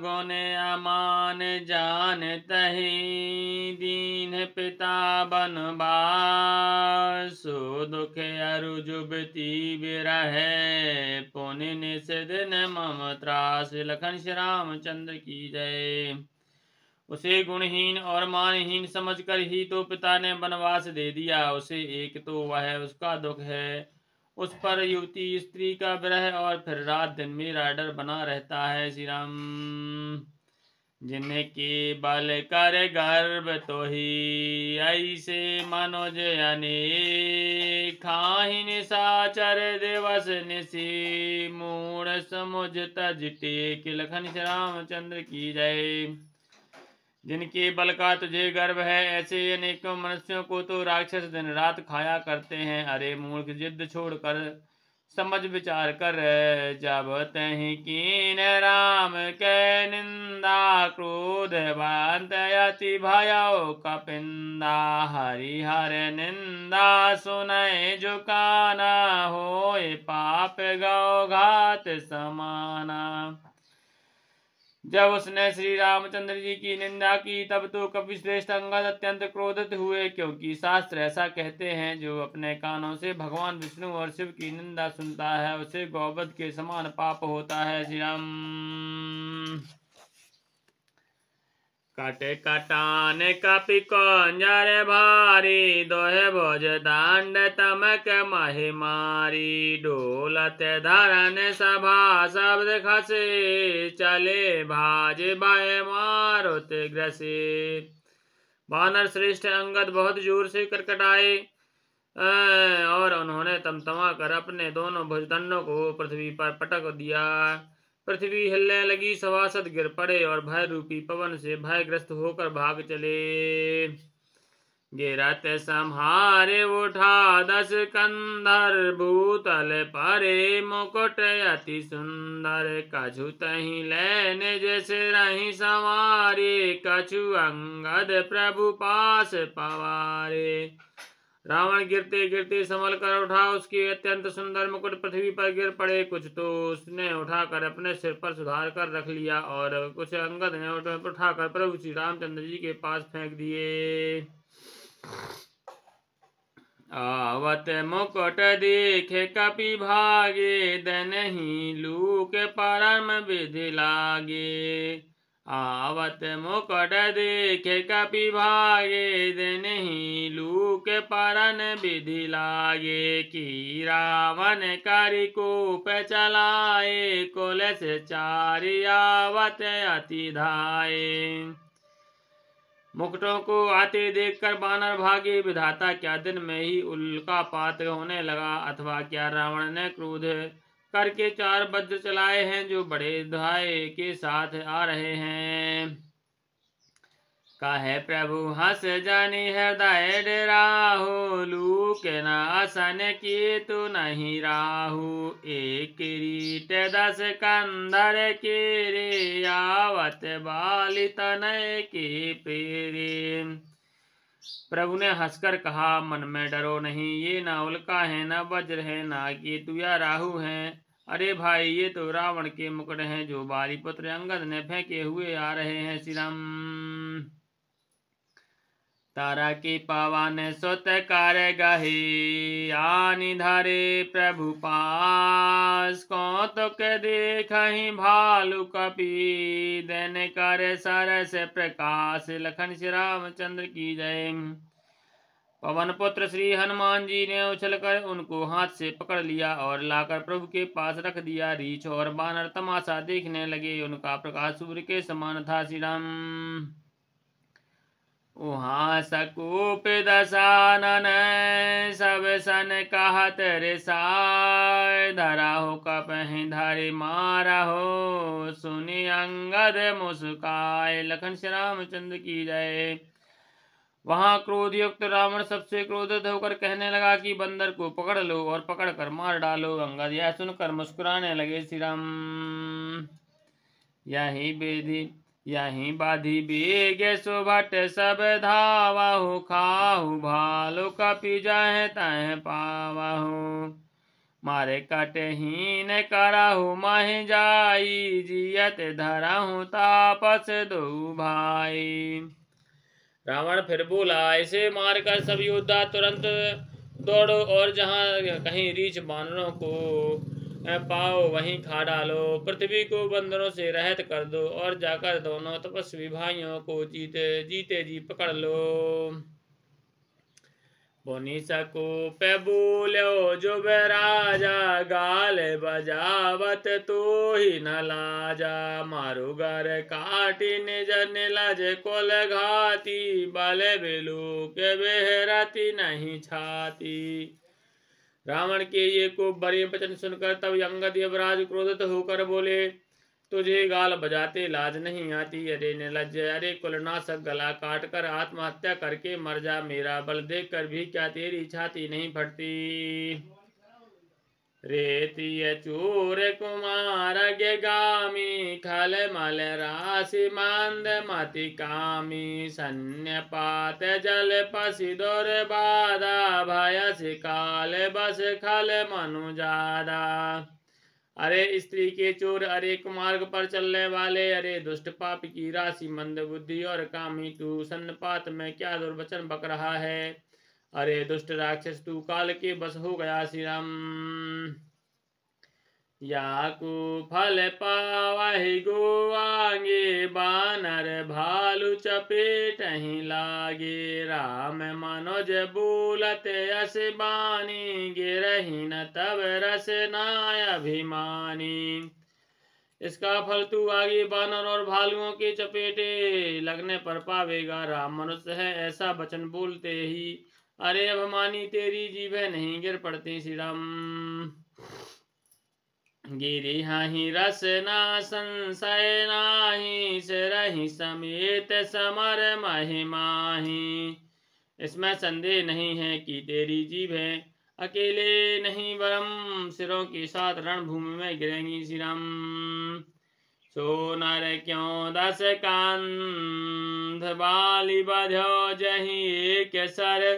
गुण अमान जान तही दीन पिता बन बासो दुख अरु जुबती बिरहे पुण्य निषिद मम त्रास लखन श्री रामचंद्र की जय उसे गुणहीन और मानहीन समझकर ही तो पिता ने वनवास दे दिया उसे एक तो वह उसका दुख है उस पर युवती स्त्री का ग्रह और फिर रात दिन में राडर बना रहता है श्री राम के बाल कर गर्भ तो ही ऐसे मनोज खाही निशाचर साचर दिवस निशी मूढ़ समुझ तज टेक लखन श्री रामचंद्र की जय जिनके बल का तुझे गर्व है ऐसे अनेकों मनुष्यों को तो राक्षस दिन रात खाया करते हैं अरे मूर्ख जिद छोड़कर समझ विचार कर जब तही कीन राम के निंदा क्रोध बांति भयो कपिंदा हरि हर निंदा सुनय झुकाना हो पाप गौ घात समाना जब उसने श्री रामचंद्र जी की निंदा की तब तो श्रेष्ठ अंगद अत्यंत क्रोधित हुए क्योंकि शास्त्र ऐसा कहते हैं जो अपने कानों से भगवान विष्णु और शिव की निंदा सुनता है उसे गौवध के समान पाप होता है श्री राम कटे कटान कपि कौंजर भारी दोहे भोज दंड तमक महिमारी डोलत धरन सभा शब्द खसे चले भाज भय मारुत ग्रसे बानर श्रेष्ठ अंगद बहुत जोर से करकटाए और उन्होंने तमतमा कर अपने दोनों भुजदंडों को पृथ्वी पर पटक दिया पृथ्वी हिलने लगी सवासद गिर पड़े और भय रूपी पवन से भयग्रस्त होकर भाग चले गिरत संहारे उठा दस कंधर भूतल परे मुकुट अति सुंदर कछु तही लेने जैसे रही संवारे कछु अंगद प्रभु पास पवारे रावण गिरते गिरते संभल कर उठा उसकी अत्यंत सुंदर मुकुट पृथ्वी पर गिर पड़े कुछ तो उसने उठाकर अपने सिर पर सुधार कर रख लिया और कुछ अंगद ने उठाकर प्रभु श्री रामचंद्र जी के पास फेंक दिए आवत मुकुट देखे कपि भागे दनही लूक परम विधि लागे आवत मुकुट देखे कपि भागे दनही लू परन विधि लाए कि रावण करिकूप चलाए कुल से चारियावत अति धाये मुकुटों को आते देखकर बानर भागे विधाता क्या दिन में ही उल्का पात्र होने लगा अथवा क्या रावण ने क्रोध करके चार बज्र चलाए हैं जो बड़े धाये के साथ आ रहे हैं कहे प्रभु हंस जानी हृदय राहु लूक न असन की तू नहीं राहु एक रीट दस कंदर के रे बाली तनय के पेरे प्रभु ने हंसकर कहा मन में डरो नहीं ये ना उल्का है ना वज्र है ना केतु या राहु है अरे भाई ये तो रावण के मुकट हैं जो बाली पुत्र अंगद ने फेंके हुए आ रहे हैं श्री राम तारा की पावन सुत कर गही आनि धरे प्रभु पास कौतुक देखही भालू कपी देन कर सरस प्रकाश लखन श्री रामचंद्र की जय पवन पुत्र श्री हनुमान जी ने उछल कर उनको हाथ से पकड़ लिया और लाकर प्रभु के पास रख दिया रीछ और बानर तमाशा देखने लगे उनका प्रकाश सूर्य के समान था श्री राम उहाँ सकूप दसानन सब सन कहत रिसाय धराहु कपहि मारा हो सुनि अंगद मुस्काय लखन श्री रामचंद्र की जय वहाँ क्रोध युक्त रावण सबसे क्रोधित होकर कहने लगा कि बंदर को पकड़ लो और पकड़ कर मार डालो अंगद यह सुनकर मुस्कुराने लगे श्री राम यही बेदी यही बाधि बेगे सुभट सब धावहु खाहु भालु कपि जह तह पावहु मारे कटे हीन करहु मह जाई जियत धरहु तापस दो भाई रावण फिर बोला ऐसे मार कर सब योद्धा तुरंत दौड़ो और जहाँ कहीं रीछ बानरों को पाओ वहीं खा डालो पृथ्वी को बंदरों से रहत कर दो और जाकर दोनों तपस्वी भाइयों को जीते जीते जी पकड़ लो बोनी सको पे बोलो जो राजा गाल बजावत तो ही न लाजा मारो घर काटी निजन लज कोल घाती बल बिलू के बेहराती नहीं छाती रावण के ये को बड़े वचन सुनकर तब अंगद यवराज क्रोधित होकर बोले तुझे गाल बजाते लाज नहीं आती अरे लज्ज अरे कुलनाशक गला काट कर आत्महत्या करके मर जा मेरा बल देख कर भी क्या तेरी छाती नहीं फटती रेती चूर कुमार गामी खल मल राशि मंद मति कामी पात जल पसिदोर बादा भय काल बस खल मनु जादा अरे स्त्री के चोर अरे कुमार्ग पर चलने वाले अरे दुष्ट पाप की राशि मंद बुद्धि और कामी तू सन्नपात में क्या दुर्वचन बक रहा है अरे दुष्ट राक्षस तू काल के बस हो गया श्री राम को फल गो आगे बानर भालू चपेट ही लागे राम मनोज बोलत अस बानी रही न तब रस नाय अभिमानी इसका फल तू आगे बानर और भालुओं के चपेटे लगने पर पावेगा राम मनुष्य है ऐसा वचन बोलते ही अरे अभिमानी तेरी जीव नहीं गिर पड़ती श्री राम गिरी हाही ना संसय नाही से रही समेत समर महिमाही इसमें संदेह नहीं है कि तेरी जीव है अकेले नहीं वरम सिरों के साथ रणभूमि में गिरेंगी श्री राम सो नर क्यों दस कांध बाली बधो जही एक सर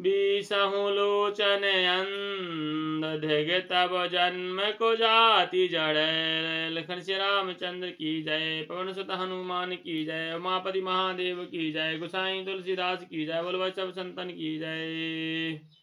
विषहुलोचन अंधेगे तब जन्म को जाति जड़े लखन श्री रामचंद्र की जय पवन सुत हनुमान की जय उमापति महादेव की जय गुसाई तुलसीदास की जय बोलवा सब संतन की जय